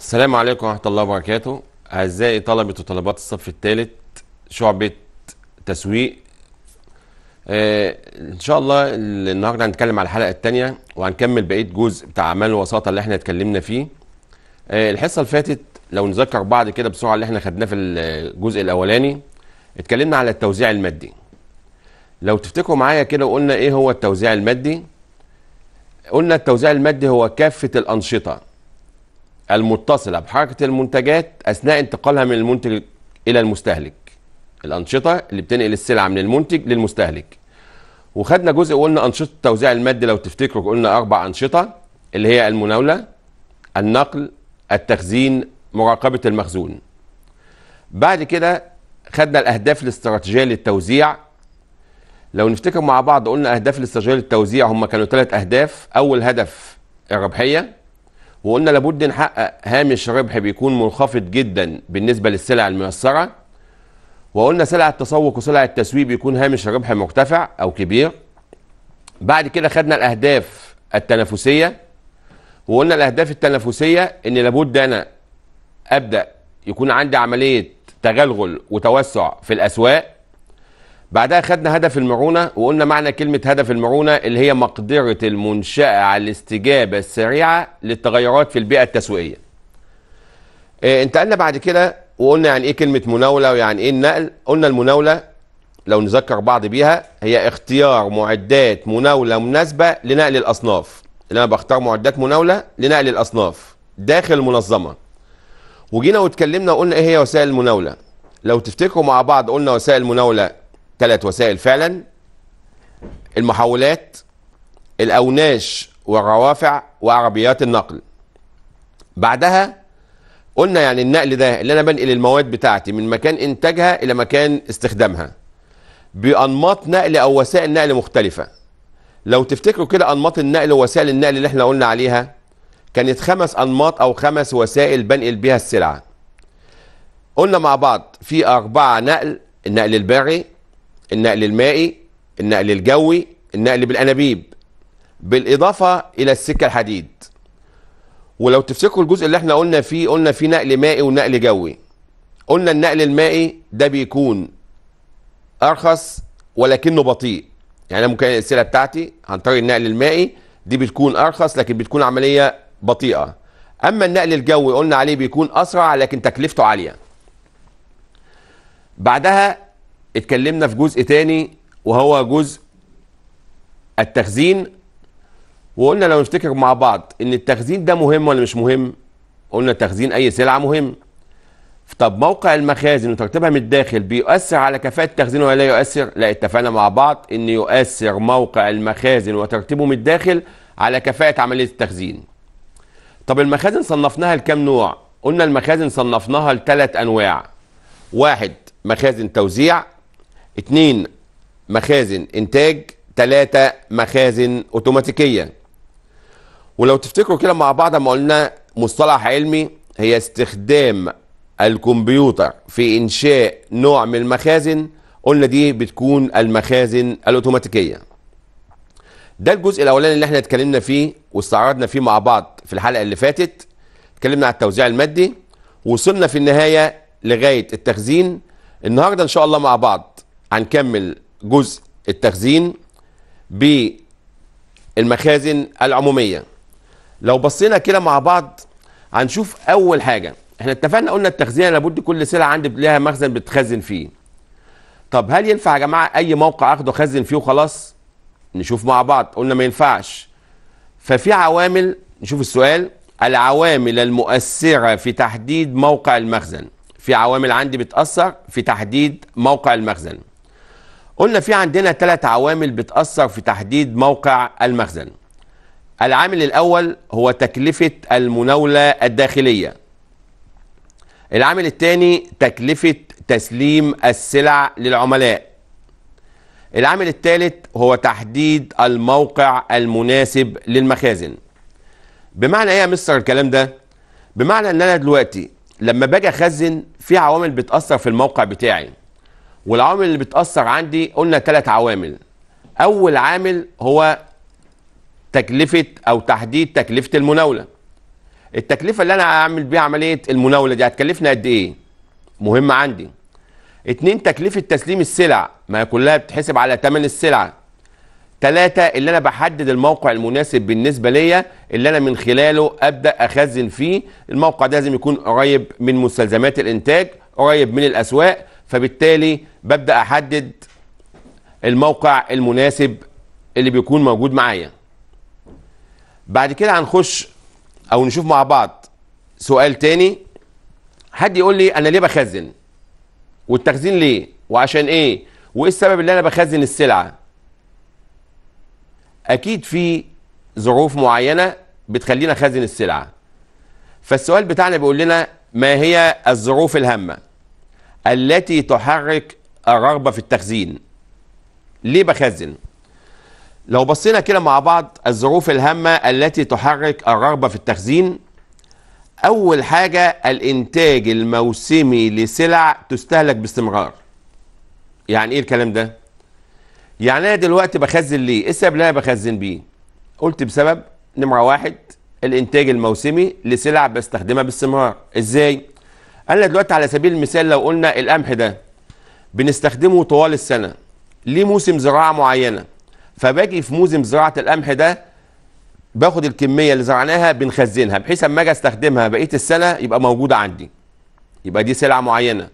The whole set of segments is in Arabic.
السلام عليكم ورحمة الله وبركاته أعزائي طلبة وطلبات الصف الثالث شعبة تسويق آه إن شاء الله النهاردة هنتكلم على الحلقة الثانية وهنكمل بقية جزء بتاع أعمال الوساطة اللي احنا اتكلمنا فيه آه الحصة اللي فاتت لو نذكر بعض كده بسرعة اللي احنا خدناه في الجزء الأولاني اتكلمنا على التوزيع المادي لو تفتكروا معايا كده وقلنا ايه هو التوزيع المادي قلنا التوزيع المادي هو كافة الأنشطة المتصلة بحركة المنتجات أثناء انتقالها من المنتج إلى المستهلك الأنشطة اللي بتنقل السلعة من المنتج للمستهلك وخدنا جزء وقلنا أنشطة توزيع المادي لو تفتكروا قلنا أربع أنشطة اللي هي المناولة النقل التخزين مراقبة المخزون بعد كده خدنا الأهداف الاستراتيجية للتوزيع لو نفتكر مع بعض قلنا أهداف الاستراتيجية للتوزيع هم كانوا ثلاث أهداف أول هدف الربحية وقلنا لابد نحقق هامش ربح بيكون منخفض جدا بالنسبه للسلع الميسره وقلنا سلع التسوق وسلع التسويق بيكون هامش ربح مرتفع او كبير بعد كده خدنا الاهداف التنافسيه وقلنا الاهداف التنافسيه ان لابد انا ابدا يكون عندي عمليه تغلغل وتوسع في الاسواق بعدها خدنا هدف المعونة وقلنا معنى كلمة هدف المعونة اللي هي مقدرة المنشأة على الاستجابة السريعة للتغيرات في البيئة التسويقية إيه انتقلنا بعد كده وقلنا يعني ايه كلمة مناولة ويعني ايه النقل قلنا المناولة لو نذكر بعض بيها هي اختيار معدات مناولة مناسبة لنقل الأصناف اللي أنا بختار معدات مناولة لنقل الأصناف داخل المنظمة وجينا واتكلمنا وقلنا ايه هي وسائل المناولة لو تفتكروا مع بعض قلنا وسائل المناولة ثلاث وسائل فعلا المحولات الاوناش والروافع وعربيات النقل بعدها قلنا يعني النقل ده اللي انا بنقل المواد بتاعتي من مكان انتاجها الى مكان استخدامها بانماط نقل او وسائل نقل مختلفه لو تفتكروا كده انماط النقل ووسائل النقل اللي احنا قلنا عليها كانت خمس انماط او خمس وسائل بنقل بيها السلعه قلنا مع بعض في اربعه نقل النقل البري النقل المائي النقل الجوي النقل بالانابيب بالاضافه الى السكه الحديد ولو تفتكروا الجزء اللي احنا قلنا فيه قلنا فيه نقل مائي ونقل جوي قلنا النقل المائي ده بيكون ارخص ولكنه بطيء يعني ممكن الاسئله بتاعتي عن طريق النقل المائي دي بتكون ارخص لكن بتكون عملية بطيئة اما النقل الجوي قلنا عليه بيكون اسرع لكن تكلفته عالية بعدها اتكلمنا في جزء تاني وهو جزء التخزين وقلنا لو نفتكر مع بعض ان التخزين ده مهم ولا مش مهم قلنا تخزين اي سلعه مهم طب موقع المخازن وترتيبها من الداخل بيؤثر على كفاءة التخزين ولا لا يؤثر؟ لا اتفقنا مع بعض ان يؤثر موقع المخازن وترتيبه من الداخل على كفاءة عملية التخزين. طب المخازن صنفناها لكام نوع؟ قلنا المخازن صنفناها لثلاث انواع. واحد مخازن توزيع اتنين مخازن انتاج تلاتة مخازن اوتوماتيكية ولو تفتكروا كده مع بعض ما قلنا مصطلح علمي هي استخدام الكمبيوتر في انشاء نوع من المخازن قلنا دي بتكون المخازن الاوتوماتيكيه ده الجزء الاولاني اللي احنا اتكلمنا فيه واستعرضنا فيه مع بعض في الحلقه اللي فاتت اتكلمنا على التوزيع المادي وصلنا في النهايه لغايه التخزين النهارده ان شاء الله مع بعض هنكمل جزء التخزين بالمخازن العموميه لو بصينا كده مع بعض هنشوف اول حاجه احنا اتفقنا قلنا التخزين لابد كل سلعه عندي لها مخزن بتخزن فيه طب هل ينفع يا جماعه اي موقع اخده اخزن فيه وخلاص نشوف مع بعض قلنا ما ينفعش ففي عوامل نشوف السؤال العوامل المؤثره في تحديد موقع المخزن في عوامل عندي بتاثر في تحديد موقع المخزن قلنا في عندنا ثلاث عوامل بتأثر في تحديد موقع المخزن العامل الأول هو تكلفة المناولة الداخلية العامل الثاني تكلفة تسليم السلع للعملاء العامل الثالث هو تحديد الموقع المناسب للمخازن بمعنى ايه يا مستر الكلام ده بمعنى ان انا دلوقتي لما باجي اخزن في عوامل بتاثر في الموقع بتاعي والعوامل اللي بتاثر عندي قلنا ثلاث عوامل اول عامل هو تكلفه او تحديد تكلفه المناوله التكلفه اللي انا هعمل بيها عمليه المناوله دي هتكلفني قد ايه مهم عندي اتنين تكلفه تسليم السلع ما هي كلها بتحسب على ثمن السلعه تلاتة اللي أنا بحدد الموقع المناسب بالنسبة ليا اللي أنا من خلاله أبدأ أخزن فيه الموقع ده لازم يكون قريب من مستلزمات الإنتاج قريب من الأسواق فبالتالي ببدا احدد الموقع المناسب اللي بيكون موجود معايا بعد كده هنخش او نشوف مع بعض سؤال تاني حد يقول لي انا ليه بخزن والتخزين ليه وعشان ايه وايه السبب اللي انا بخزن السلعه اكيد في ظروف معينه بتخلينا اخزن السلعه فالسؤال بتاعنا بيقول لنا ما هي الظروف الهامه التي تحرك الرغبة في التخزين ليه بخزن لو بصينا كده مع بعض الظروف الهامة التي تحرك الرغبة في التخزين أول حاجة الإنتاج الموسمي لسلع تستهلك باستمرار يعني إيه الكلام ده؟ يعني أنا دلوقتي بخزن ليه؟ إيه السبب اللي أنا بخزن بيه؟ قلت بسبب نمرة واحد الإنتاج الموسمي لسلع بستخدمها باستمرار إزاي؟ قالنا دلوقتي على سبيل المثال لو قلنا القمح ده بنستخدمه طوال السنه ليه موسم زراعه معينه فباجي في موسم زراعه القمح ده باخد الكميه اللي زرعناها بنخزنها بحيث اما اجي استخدمها بقيه السنه يبقى موجوده عندي يبقى دي سلعه معينه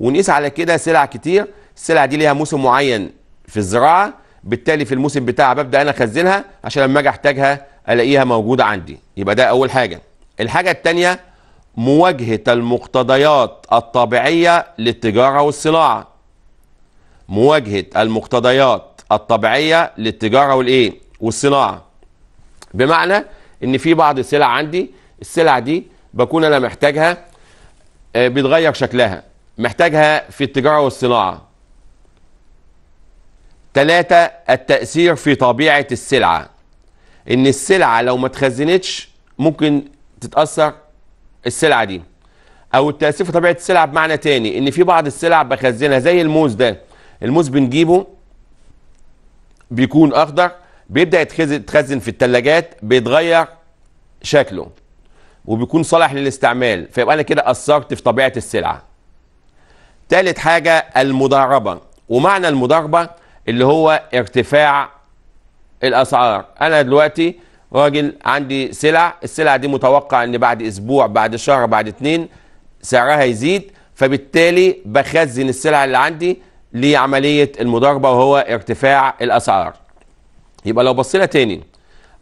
ونقيس على كده سلع كتير السلع دي ليها موسم معين في الزراعه بالتالي في الموسم بتاعها ببدا انا اخزنها عشان لما اجي احتاجها الاقيها موجوده عندي يبقى ده اول حاجه الحاجه الثانيه مواجهة المقتضيات الطبيعية للتجارة والصناعة مواجهة المقتضيات الطبيعية للتجارة والإيه والصناعة بمعنى إن في بعض السلع عندي السلع دي بكون أنا محتاجها آه، بيتغير شكلها محتاجها في التجارة والصناعة ثلاثة التأثير في طبيعة السلعة إن السلعة لو ما اتخزنتش ممكن تتأثر السلعه دي او التاسيف طبيعه السلعه بمعنى تاني ان في بعض السلع بخزنها زي الموز ده الموز بنجيبه بيكون اخضر بيبدا يتخزن في الثلاجات بيتغير شكله وبيكون صالح للاستعمال فيبقى انا كده اثرت في طبيعه السلعه ثالث حاجه المضاربه ومعنى المضاربه اللي هو ارتفاع الاسعار انا دلوقتي راجل عندي سلع السلع دي متوقع ان بعد اسبوع بعد شهر بعد اتنين سعرها يزيد فبالتالي بخزن السلع اللي عندي لعملية المضاربة وهو ارتفاع الأسعار يبقى لو بصينا تاني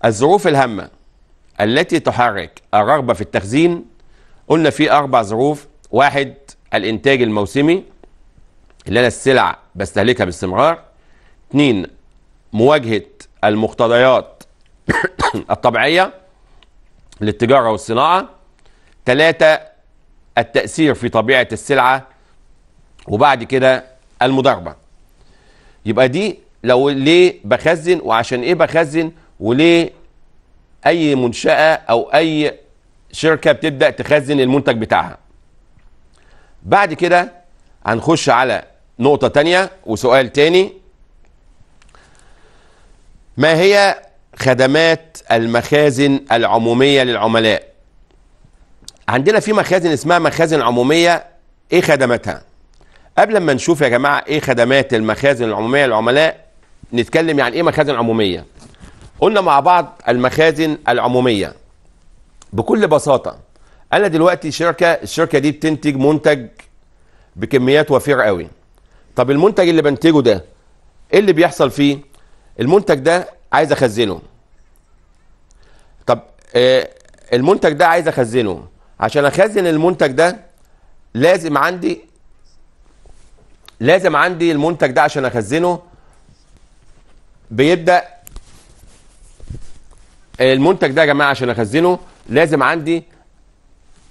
الظروف الهامة التي تحرك الرغبة في التخزين قلنا في أربع ظروف واحد الإنتاج الموسمي اللي أنا السلع بستهلكها باستمرار اثنين مواجهة المقتضيات الطبيعية للتجارة والصناعة ثلاثة التأثير في طبيعة السلعة وبعد كده المضاربة يبقى دي لو ليه بخزن وعشان ايه بخزن وليه اي منشأة او اي شركة بتبدأ تخزن المنتج بتاعها بعد كده هنخش على نقطة تانية وسؤال تاني ما هي خدمات المخازن العمومية للعملاء عندنا في مخازن اسمها مخازن عمومية ايه خدماتها قبل ما نشوف يا جماعة ايه خدمات المخازن العمومية للعملاء نتكلم يعني ايه مخازن عمومية قلنا مع بعض المخازن العمومية بكل بساطة انا دلوقتي شركة الشركة دي بتنتج منتج بكميات وفيرة قوي طب المنتج اللي بنتجه ده ايه اللي بيحصل فيه المنتج ده عايز اخزنه آه، المنتج ده عايز اخزنه عشان اخزن المنتج ده لازم عندي لازم عندي المنتج ده عشان اخزنه بيبدا المنتج ده يا جماعه عشان اخزنه لازم عندي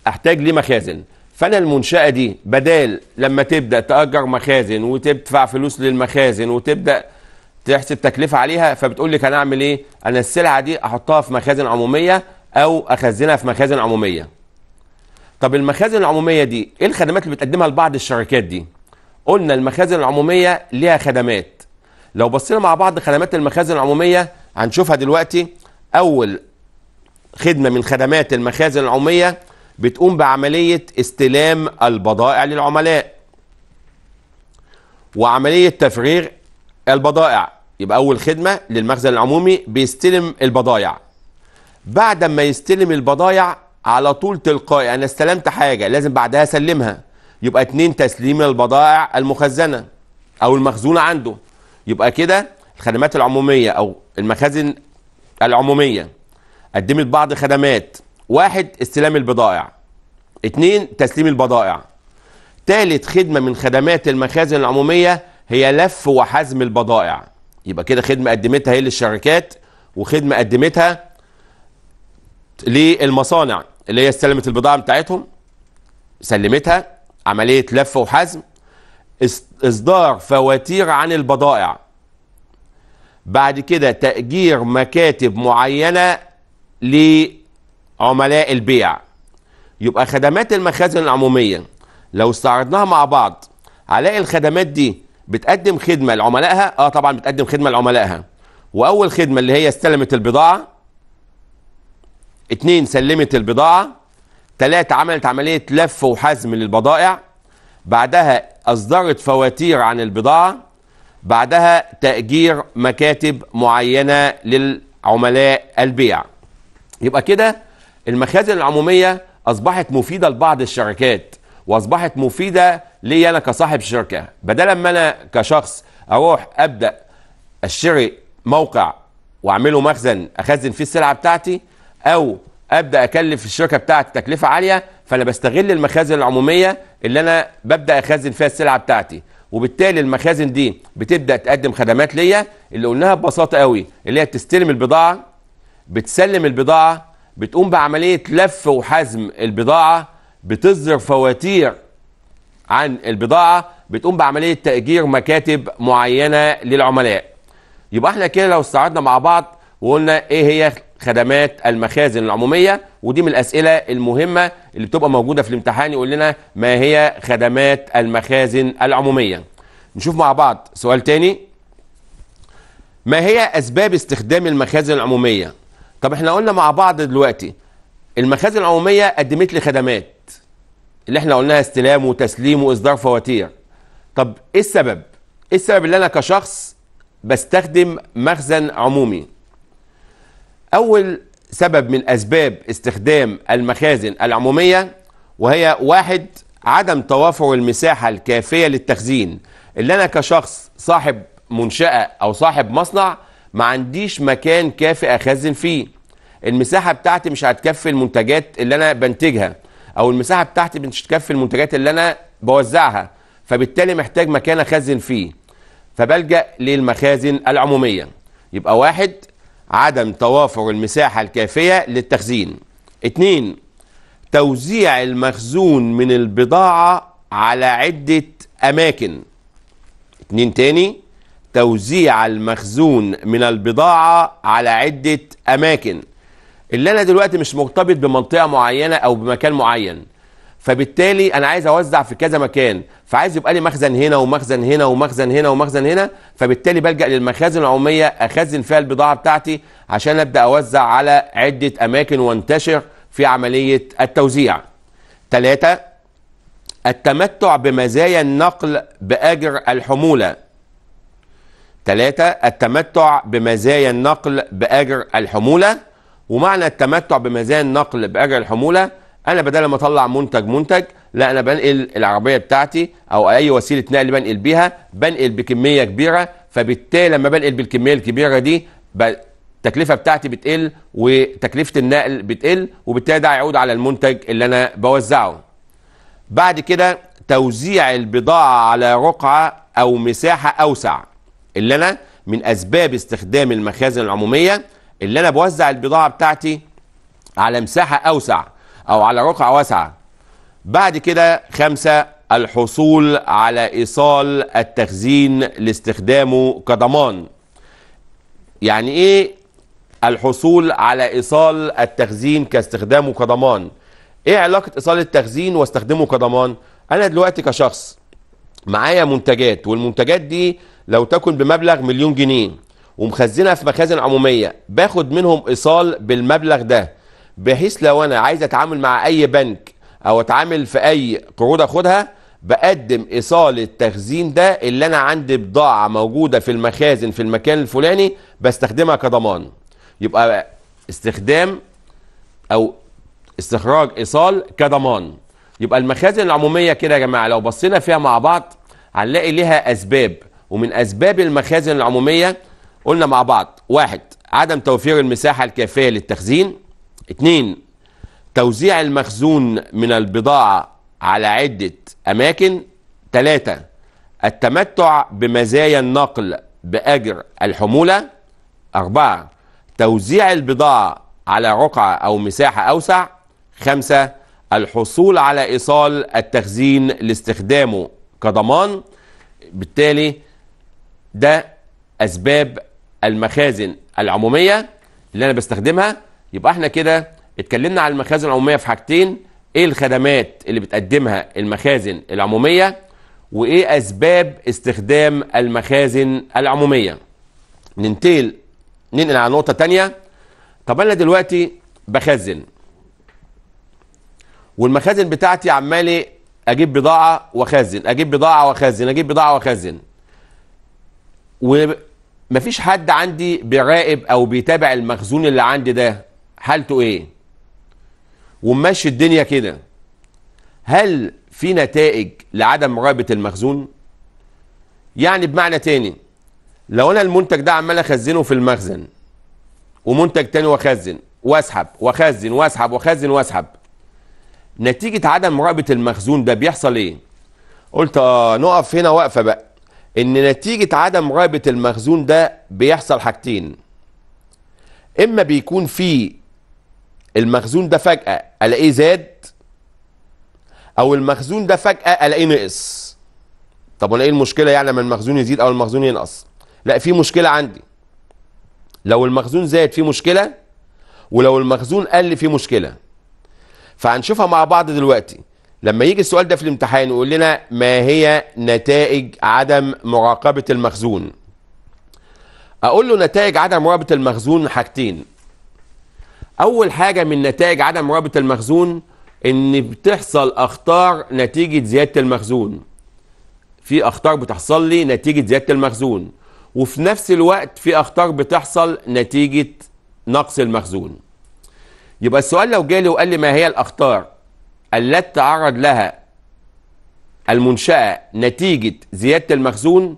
احتاج ليه مخازن فانا المنشاه دي بدال لما تبدا تاجر مخازن وتدفع فلوس للمخازن وتبدا تحسب تكلفه عليها فبتقول لك هنعمل ايه انا السلعه دي احطها في مخازن عموميه او اخزنها في مخازن عموميه طب المخازن العموميه دي ايه الخدمات اللي بتقدمها لبعض الشركات دي قلنا المخازن العموميه ليها خدمات لو بصينا مع بعض خدمات المخازن العموميه هنشوفها دلوقتي اول خدمه من خدمات المخازن العموميه بتقوم بعمليه استلام البضائع للعملاء وعمليه تفريغ البضائع يبقى اول خدمه للمخزن العمومي بيستلم البضايع بعد ما يستلم البضايع على طول تلقائي انا استلمت حاجه لازم بعدها اسلمها يبقى اتنين تسليم البضائع المخزنه او المخزونه عنده يبقى كده الخدمات العموميه او المخازن العموميه قدمت بعض خدمات واحد استلام البضائع اتنين تسليم البضائع تالت خدمه من خدمات المخازن العموميه هي لف وحزم البضائع يبقى كده خدمه قدمتها هي للشركات وخدمه قدمتها للمصانع اللي هي استلمت البضاعه بتاعتهم سلمتها عمليه لف وحزم اصدار فواتير عن البضائع بعد كده تاجير مكاتب معينه لعملاء البيع يبقى خدمات المخازن العموميه لو استعرضناها مع بعض هلاقي الخدمات دي بتقدم خدمه لعملائها اه طبعا بتقدم خدمه لعملائها واول خدمه اللي هي استلمت البضاعه اتنين سلمت البضاعه تلاته عملت عمليه لف وحزم للبضائع بعدها اصدرت فواتير عن البضاعه بعدها تاجير مكاتب معينه للعملاء البيع يبقى كده المخازن العموميه اصبحت مفيده لبعض الشركات واصبحت مفيده لي انا كصاحب شركه بدل ما انا كشخص اروح ابدا اشتري موقع واعمله مخزن اخزن فيه السلعه بتاعتي او ابدا اكلف الشركه بتاعتي تكلفه عاليه فانا بستغل المخازن العموميه اللي انا ببدا اخزن فيها السلعه بتاعتي وبالتالي المخازن دي بتبدا تقدم خدمات ليا اللي قلناها ببساطه قوي اللي هي بتستلم البضاعه بتسلم البضاعه بتقوم بعمليه لف وحزم البضاعه بتصدر فواتير عن البضاعة بتقوم بعملية تأجير مكاتب معينة للعملاء يبقى احنا كده لو استعرضنا مع بعض وقلنا ايه هي خدمات المخازن العمومية ودي من الأسئلة المهمة اللي بتبقى موجودة في الامتحان يقول لنا ما هي خدمات المخازن العمومية نشوف مع بعض سؤال تاني ما هي أسباب استخدام المخازن العمومية طب احنا قلنا مع بعض دلوقتي المخازن العمومية قدمت لي خدمات اللي احنا قلناها استلام وتسليم واصدار فواتير طب ايه السبب ايه السبب اللي انا كشخص بستخدم مخزن عمومي اول سبب من اسباب استخدام المخازن العموميه وهي واحد عدم توافر المساحه الكافيه للتخزين اللي انا كشخص صاحب منشاه او صاحب مصنع ما عنديش مكان كافي اخزن فيه المساحه بتاعتي مش هتكفي المنتجات اللي انا بنتجها او المساحه بتاعتي مش تكفي المنتجات اللي انا بوزعها فبالتالي محتاج مكان اخزن فيه فبلجا للمخازن العموميه يبقى واحد عدم توافر المساحه الكافيه للتخزين اتنين توزيع المخزون من البضاعه على عده اماكن اتنين تاني توزيع المخزون من البضاعه على عده اماكن اللي انا دلوقتي مش مرتبط بمنطقه معينه او بمكان معين فبالتالي انا عايز اوزع في كذا مكان فعايز يبقى لي مخزن هنا ومخزن هنا ومخزن هنا ومخزن هنا فبالتالي بلجا للمخازن العموميه اخزن فيها البضاعه بتاعتي عشان ابدا اوزع على عده اماكن وانتشر في عمليه التوزيع ثلاثة التمتع بمزايا النقل باجر الحموله ثلاثة التمتع بمزايا النقل باجر الحموله ومعنى التمتع بميزان نقل باجر الحموله انا بدل ما اطلع منتج منتج لا انا بنقل العربيه بتاعتي او اي وسيله نقل بنقل بيها بنقل بكميه كبيره فبالتالي لما بنقل بالكميه الكبيره دي التكلفه بتاعتي بتقل وتكلفه النقل بتقل وبالتالي ده هيعود على المنتج اللي انا بوزعه. بعد كده توزيع البضاعه على رقعه او مساحه اوسع اللي انا من اسباب استخدام المخازن العموميه اللي انا بوزع البضاعه بتاعتي على مساحه اوسع او على رقعه واسعه بعد كده خمسة الحصول على ايصال التخزين لاستخدامه كضمان يعني ايه الحصول على ايصال التخزين كاستخدامه كضمان ايه علاقه ايصال التخزين واستخدامه كضمان انا دلوقتي كشخص معايا منتجات والمنتجات دي لو تكن بمبلغ مليون جنيه ومخزنها في مخازن عموميه باخد منهم ايصال بالمبلغ ده بحيث لو انا عايز اتعامل مع اي بنك او اتعامل في اي قروض اخدها بقدم ايصال التخزين ده اللي انا عندي بضاعه موجوده في المخازن في المكان الفلاني بستخدمها كضمان يبقى استخدام او استخراج ايصال كضمان يبقى المخازن العموميه كده يا جماعه لو بصينا فيها مع بعض هنلاقي ليها اسباب ومن اسباب المخازن العموميه قلنا مع بعض واحد عدم توفير المساحة الكافية للتخزين اثنين توزيع المخزون من البضاعة على عدة أماكن ثلاثة التمتع بمزايا النقل بأجر الحمولة أربعة توزيع البضاعة على رقعة أو مساحة أوسع خمسة الحصول على إيصال التخزين لاستخدامه كضمان بالتالي ده أسباب المخازن العموميه اللي انا بستخدمها يبقى احنا كده اتكلمنا عن المخازن العموميه في حاجتين ايه الخدمات اللي بتقدمها المخازن العموميه وايه اسباب استخدام المخازن العموميه ننتقل ننقل على نقطه تانية طب انا دلوقتي بخزن والمخازن بتاعتي عمالي اجيب بضاعه واخزن اجيب بضاعه واخزن اجيب بضاعه واخزن مفيش حد عندي بيراقب او بيتابع المخزون اللي عندي ده حالته ايه وماشي الدنيا كده هل في نتائج لعدم مراقبه المخزون يعني بمعنى تاني لو انا المنتج ده عمال اخزنه في المخزن ومنتج تاني واخزن واسحب واخزن واسحب واخزن واسحب نتيجه عدم مراقبه المخزون ده بيحصل ايه قلت آه نقف هنا واقفه بقى ان نتيجة عدم رهبة المخزون ده بيحصل حاجتين اما بيكون في المخزون ده فجأة الاقيه زاد او المخزون ده فجأة الاقيه نقص طب وانا ايه المشكلة يعني لما المخزون يزيد او المخزون ينقص لا في مشكلة عندي لو المخزون زاد في مشكلة ولو المخزون قل في مشكلة فهنشوفها مع بعض دلوقتي لما يجي السؤال ده في الامتحان ويقول لنا ما هي نتائج عدم مراقبة المخزون أقول له نتائج عدم مراقبة المخزون حاجتين أول حاجة من نتائج عدم مراقبة المخزون إن بتحصل أخطار نتيجة زيادة المخزون في أخطار بتحصل لي نتيجة زيادة المخزون وفي نفس الوقت في أخطار بتحصل نتيجة نقص المخزون يبقى السؤال لو جالي وقال لي ما هي الأخطار التي تعرض لها المنشأة نتيجة زيادة المخزون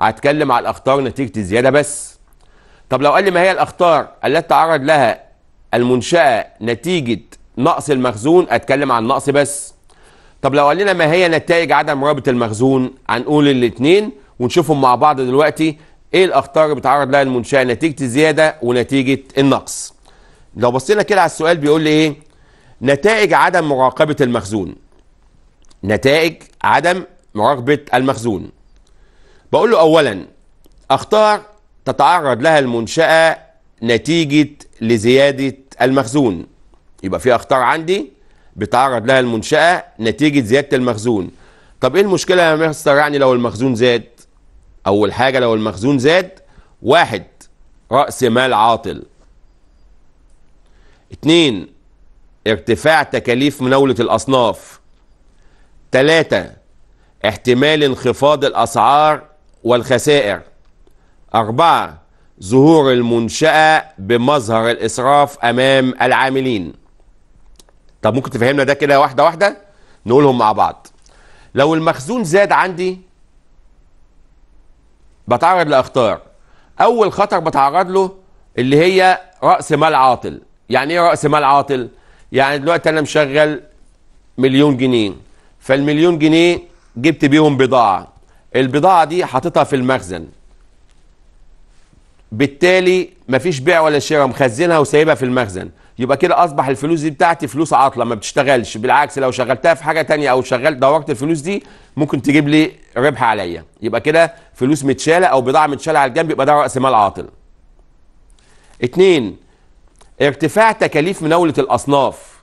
هتكلم على الأخطار نتيجة الزيادة بس طب لو قال لي ما هي الأخطار التي تعرض لها المنشأة نتيجة نقص المخزون أتكلم عن نقص بس طب لو قال لنا ما هي نتائج عدم رابط المخزون هنقول الاثنين ونشوفهم مع بعض دلوقتي ايه الاخطار اللي بتعرض لها المنشاه نتيجه الزياده ونتيجه النقص لو بصينا كده على السؤال بيقول لي ايه نتائج عدم مراقبة المخزون نتائج عدم مراقبة المخزون بقول له أولا أخطار تتعرض لها المنشأة نتيجة لزيادة المخزون يبقى في أخطار عندي بتعرض لها المنشأة نتيجة زيادة المخزون طب إيه المشكلة يا مستر يعني لو المخزون زاد أول حاجة لو المخزون زاد واحد رأس مال عاطل اتنين ارتفاع تكاليف مناولة الأصناف ثلاثة احتمال انخفاض الأسعار والخسائر أربعة ظهور المنشأة بمظهر الإسراف أمام العاملين طب ممكن تفهمنا ده كده واحدة واحدة نقولهم مع بعض لو المخزون زاد عندي بتعرض لأخطار أول خطر بتعرض له اللي هي رأس مال عاطل يعني إيه رأس مال عاطل؟ يعني دلوقتي انا مشغل مليون جنيه فالمليون جنيه جبت بيهم بضاعه البضاعه دي حاططها في المخزن بالتالي مفيش بيع ولا شراء مخزنها وسايبها في المخزن يبقى كده اصبح الفلوس دي بتاعتي فلوس عاطله ما بتشتغلش بالعكس لو شغلتها في حاجه تانية او شغلت دورت الفلوس دي ممكن تجيب لي ربح عليا يبقى كده فلوس متشاله او بضاعه متشاله على الجنب يبقى ده راس مال عاطل اتنين ارتفاع تكاليف مناوله الاصناف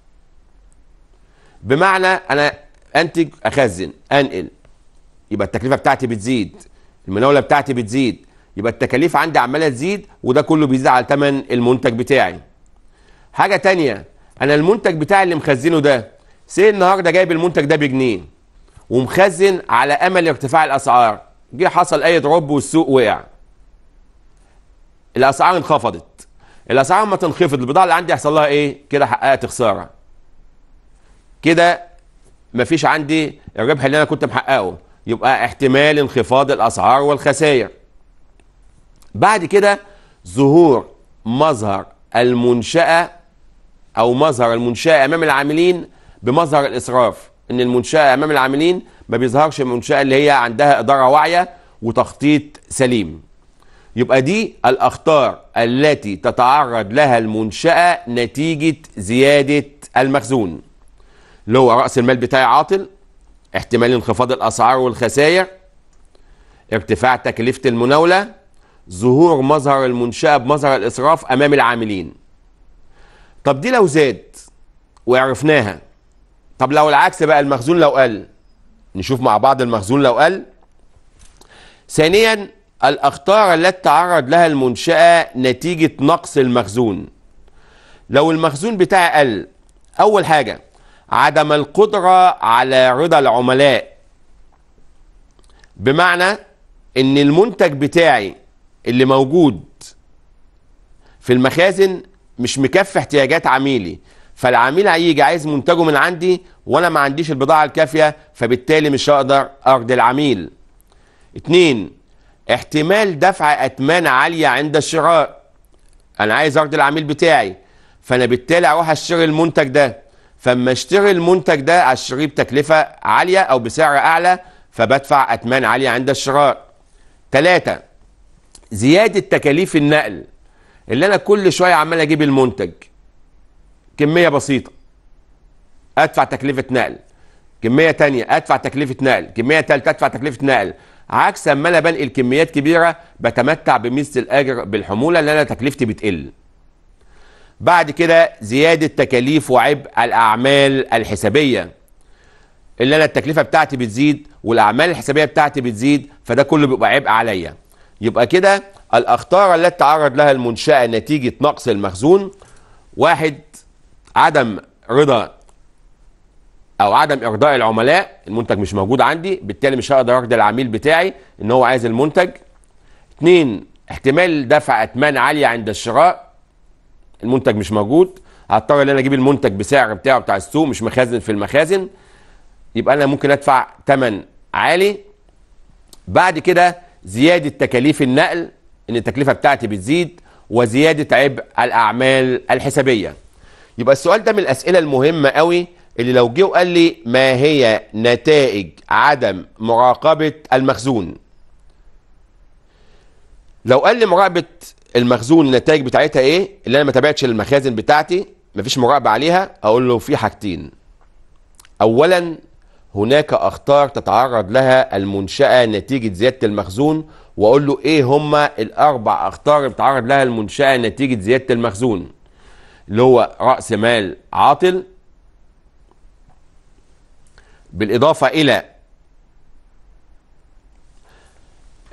بمعنى انا انتج اخزن انقل يبقى التكلفه بتاعتي بتزيد المناوله بتاعتي بتزيد يبقى التكاليف عندي عماله تزيد وده كله بيزيد على ثمن المنتج بتاعي حاجه تانية انا المنتج بتاعي اللي مخزنه ده سي النهارده جايب المنتج ده بجنيه ومخزن على امل ارتفاع الاسعار جه حصل اي دروب والسوق وقع الاسعار انخفضت الاسعار ما تنخفض البضاعه اللي عندي هيحصل لها ايه كده حققت خساره كده مفيش عندي الربح اللي انا كنت محققه يبقى احتمال انخفاض الاسعار والخسائر بعد كده ظهور مظهر المنشاه او مظهر المنشاه امام العاملين بمظهر الاسراف ان المنشاه امام العاملين ما بيظهرش المنشاه اللي هي عندها اداره واعيه وتخطيط سليم يبقى دي الأخطار التي تتعرض لها المنشأة نتيجة زيادة المخزون اللي هو رأس المال بتاعي عاطل احتمال انخفاض الأسعار والخسائر ارتفاع تكلفة المناولة ظهور مظهر المنشأة بمظهر الإسراف أمام العاملين طب دي لو زاد وعرفناها طب لو العكس بقى المخزون لو قل نشوف مع بعض المخزون لو قل ثانيا الأخطار التي تعرض لها المنشأة نتيجة نقص المخزون لو المخزون بتاعي قل أول حاجة عدم القدرة على رضا العملاء بمعنى إن المنتج بتاعي اللي موجود في المخازن مش مكفي احتياجات عميلي فالعميل هيجي عايز منتجه من عندي وانا ما عنديش البضاعه الكافيه فبالتالي مش هقدر ارضي العميل اتنين احتمال دفع أتمان عالية عند الشراء أنا عايز أرضي العميل بتاعي فأنا بالتالي أروح أشتري المنتج ده فما اشتري المنتج ده أشتريه بتكلفة عالية أو بسعر أعلى فبدفع أتمان عالية عند الشراء ثلاثة زيادة تكاليف النقل اللي أنا كل شوية عمال أجيب المنتج كمية بسيطة أدفع تكلفة نقل كمية تانية أدفع تكلفة نقل كمية تالتة أدفع تكلفة نقل عكس اما انا بنقل كميات كبيره بتمتع بمثل الاجر بالحموله لان انا تكلفتي بتقل بعد كده زياده تكاليف وعبء الاعمال الحسابيه اللي انا التكلفه بتاعتي بتزيد والاعمال الحسابيه بتاعتي بتزيد فده كله بيبقى عبء عليا يبقى كده الاخطار التي تعرض لها المنشاه نتيجه نقص المخزون واحد عدم رضا او عدم ارضاء العملاء المنتج مش موجود عندي بالتالي مش هقدر ارضي العميل بتاعي ان هو عايز المنتج اتنين احتمال دفع اثمان عاليه عند الشراء المنتج مش موجود هضطر ان انا اجيب المنتج بسعر بتاعه بتاع السوق مش مخزن في المخازن يبقى انا ممكن ادفع ثمن عالي بعد كده زياده تكاليف النقل ان التكلفه بتاعتي بتزيد وزياده عبء الاعمال الحسابيه يبقى السؤال ده من الاسئله المهمه قوي اللي لو جه وقال لي ما هي نتائج عدم مراقبه المخزون لو قال لي مراقبه المخزون النتائج بتاعتها ايه اللي انا ما تابعتش المخازن بتاعتي مفيش مراقبه عليها اقول له في حاجتين اولا هناك اخطار تتعرض لها المنشاه نتيجه زياده المخزون واقول له ايه هما الاربع اخطار اللي بتعرض لها المنشاه نتيجه زياده المخزون اللي هو راس مال عاطل بالإضافة إلى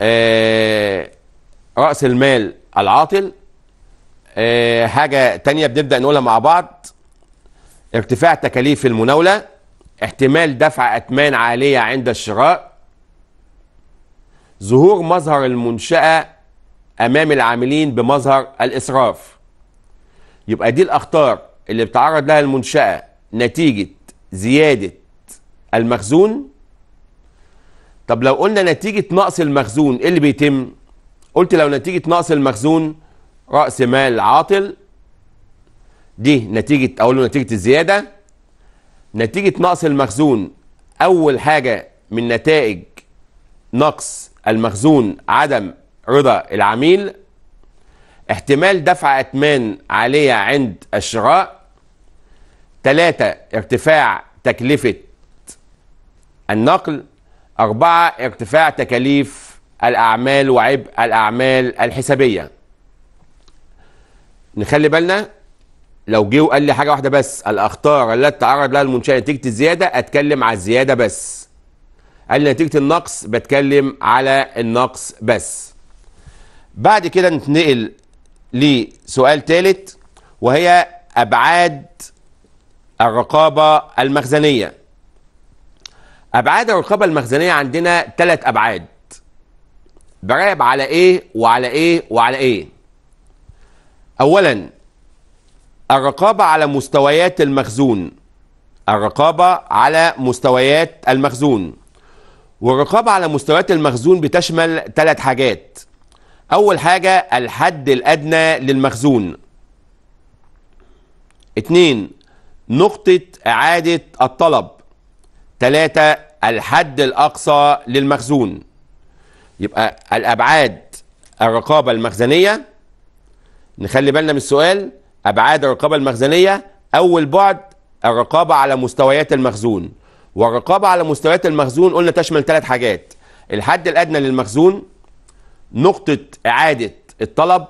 آه، رأس المال العاطل آه، حاجة تانية بنبدأ نقولها مع بعض ارتفاع تكاليف المناولة احتمال دفع أثمان عالية عند الشراء ظهور مظهر المنشأة أمام العاملين بمظهر الإسراف يبقى دي الأخطار اللي بتعرض لها المنشأة نتيجة زيادة المخزون طب لو قلنا نتيجة نقص المخزون ايه اللي بيتم قلت لو نتيجة نقص المخزون رأس مال عاطل دي نتيجة أقول له نتيجة الزيادة نتيجة نقص المخزون أول حاجة من نتائج نقص المخزون عدم رضا العميل احتمال دفع أتمان عالية عند الشراء ثلاثة ارتفاع تكلفة النقل أربعة ارتفاع تكاليف الأعمال وعبء الأعمال الحسابية نخلي بالنا لو جه وقال لي حاجة واحدة بس الأخطار التي تعرض لها المنشأة نتيجة الزيادة أتكلم على الزيادة بس قال لي نتيجة النقص بتكلم على النقص بس بعد كده نتنقل لسؤال ثالث وهي أبعاد الرقابة المخزنية ابعاد الرقابه المخزنيه عندنا ثلاث ابعاد براقب على ايه وعلى ايه وعلى ايه اولا الرقابه على مستويات المخزون الرقابه على مستويات المخزون والرقابه على مستويات المخزون بتشمل ثلاث حاجات اول حاجه الحد الادنى للمخزون اتنين نقطه اعاده الطلب ثلاثة الحد الأقصى للمخزون يبقى الأبعاد الرقابة المخزنية نخلي بالنا من السؤال أبعاد الرقابة المخزنية أول بعد الرقابة على مستويات المخزون والرقابة على مستويات المخزون قلنا تشمل ثلاث حاجات الحد الأدنى للمخزون نقطة إعادة الطلب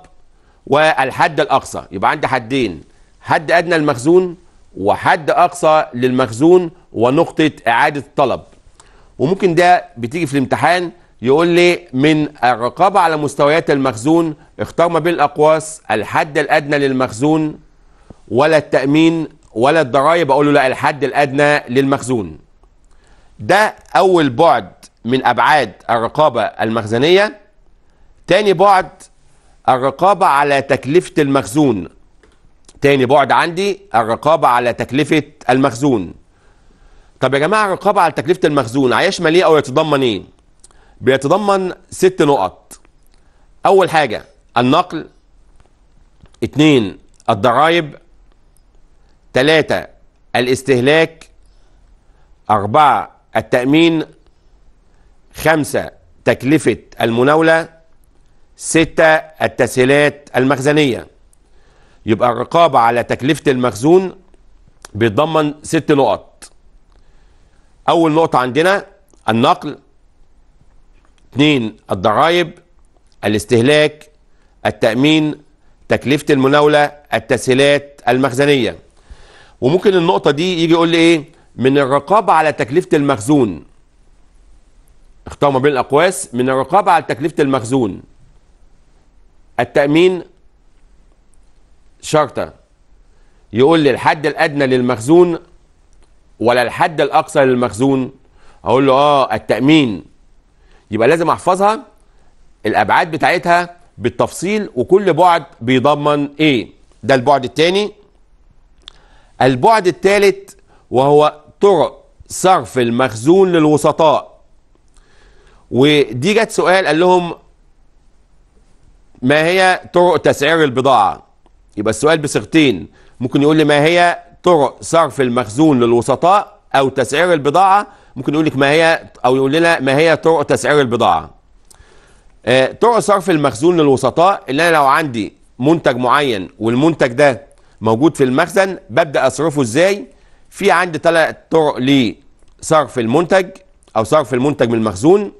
والحد الأقصى يبقى عندي حدين حد أدنى للمخزون وحد أقصى للمخزون ونقطه اعاده الطلب وممكن ده بتيجي في الامتحان يقول لي من الرقابه على مستويات المخزون اختار ما بين الاقواس الحد الادنى للمخزون ولا التامين ولا الضرايب اقول له لا الحد الادنى للمخزون ده اول بعد من ابعاد الرقابه المخزنيه تاني بعد الرقابه على تكلفه المخزون تاني بعد عندي الرقابه على تكلفه المخزون طب يا جماعه الرقابه على تكلفه المخزون هيشمل ايه او يتضمن ايه؟ بيتضمن ست نقط. اول حاجه النقل. اتنين الضرائب. تلاته الاستهلاك. اربعه التامين. خمسه تكلفه المناوله. سته التسهيلات المخزنيه. يبقى الرقابه على تكلفه المخزون بيتضمن ست نقط. اول نقطه عندنا النقل اثنين الضرائب الاستهلاك التامين تكلفه المناوله التسهيلات المخزنيه وممكن النقطه دي يجي يقول لي ايه من الرقابه على تكلفه المخزون اختار ما بين الاقواس من الرقابه على تكلفه المخزون التامين شرطه يقول لي الحد الادنى للمخزون ولا الحد الاقصى للمخزون اقول له اه التامين يبقى لازم احفظها الابعاد بتاعتها بالتفصيل وكل بعد بيضمن ايه ده البعد الثاني البعد الثالث وهو طرق صرف المخزون للوسطاء ودي جت سؤال قال لهم ما هي طرق تسعير البضاعة يبقى السؤال بصيغتين ممكن يقول لي ما هي طرق صرف المخزون للوسطاء او تسعير البضاعه ممكن يقول لك ما هي او يقول لنا ما هي طرق تسعير البضاعه آه، طرق صرف المخزون للوسطاء اللي انا لو عندي منتج معين والمنتج ده موجود في المخزن ببدا اصرفه ازاي في عندي ثلاث طرق لصرف المنتج او صرف المنتج من المخزون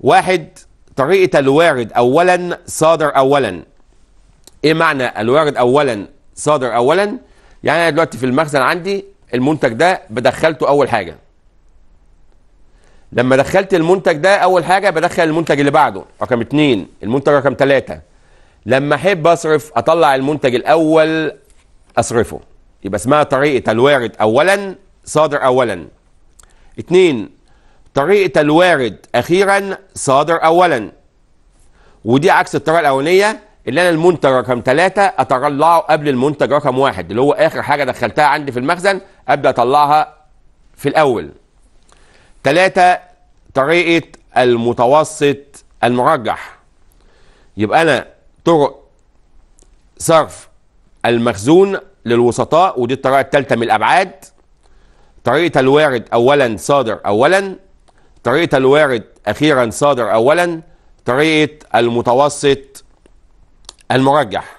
واحد طريقه الوارد اولا صادر اولا ايه معنى الوارد اولا صادر اولا يعني انا دلوقتي في المخزن عندي المنتج ده بدخلته اول حاجه لما دخلت المنتج ده اول حاجه بدخل المنتج اللي بعده رقم اتنين المنتج رقم ثلاثة لما احب اصرف اطلع المنتج الاول اصرفه يبقى اسمها طريقه الوارد اولا صادر اولا اتنين طريقه الوارد اخيرا صادر اولا ودي عكس الطريقه الاولانيه اللي انا المنتج رقم ثلاثة اطلعه قبل المنتج رقم واحد اللي هو اخر حاجه دخلتها عندي في المخزن ابدا اطلعها في الاول ثلاثة طريقه المتوسط المرجح يبقى انا طرق صرف المخزون للوسطاء ودي الطريقه الثالثه من الابعاد طريقه الوارد اولا صادر اولا طريقه الوارد اخيرا صادر اولا طريقه المتوسط المرجح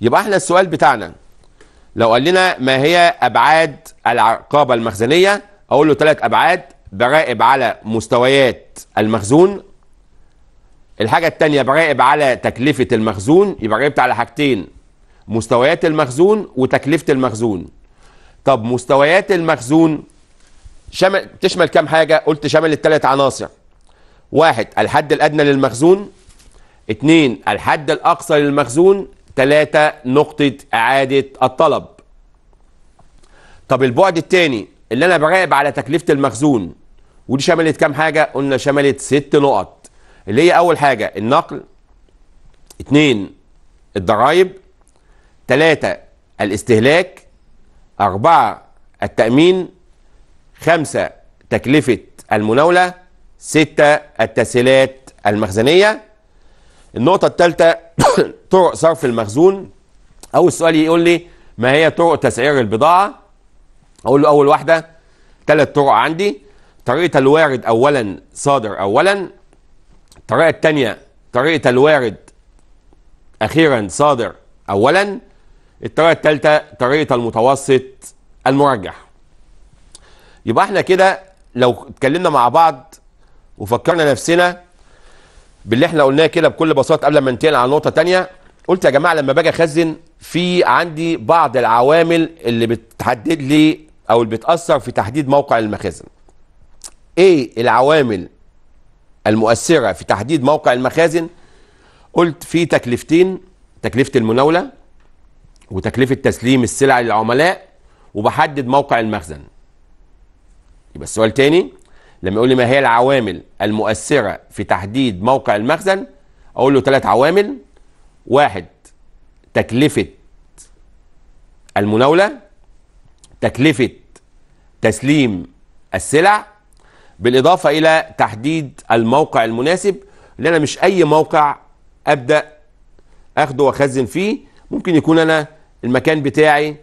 يبقى احنا السؤال بتاعنا لو قال لنا ما هي ابعاد العقابه المخزنيه اقول له ثلاث ابعاد براقب على مستويات المخزون الحاجه الثانيه براقب على تكلفه المخزون يبقى رائبت على حاجتين مستويات المخزون وتكلفه المخزون طب مستويات المخزون شمل تشمل كام حاجه قلت شمل الثلاث عناصر واحد الحد الادنى للمخزون اتنين الحد الأقصى للمخزون تلاتة نقطة إعادة الطلب طب البعد الثاني اللي أنا براقب على تكلفة المخزون ودي شملت كام حاجة قلنا شملت ست نقط اللي هي أول حاجة النقل اتنين الضرائب تلاتة الاستهلاك أربعة التأمين خمسة تكلفة المناولة ستة التسهيلات المخزنية النقطة الثالثة طرق صرف المخزون أول سؤال يقول لي ما هي طرق تسعير البضاعة أقول له أول واحدة ثلاث طرق عندي طريقة الوارد أولا صادر أولا الطريقة الثانية طريقة الوارد أخيرا صادر أولا الطريقة الثالثة طريقة المتوسط المرجح يبقى احنا كده لو اتكلمنا مع بعض وفكرنا نفسنا باللي احنا قلناه كده بكل بساطه قبل ما ننتقل على نقطه ثانيه قلت يا جماعه لما باجي اخزن في عندي بعض العوامل اللي بتحدد لي او اللي بتاثر في تحديد موقع المخازن ايه العوامل المؤثره في تحديد موقع المخازن قلت في تكلفتين تكلفه المناوله وتكلفه تسليم السلع للعملاء وبحدد موقع المخزن يبقى السؤال تاني لما يقول لي ما هي العوامل المؤثرة في تحديد موقع المخزن أقول له ثلاث عوامل واحد تكلفة المناولة تكلفة تسليم السلع بالإضافة إلى تحديد الموقع المناسب اللي أنا مش أي موقع أبدأ أخده وأخزن فيه ممكن يكون أنا المكان بتاعي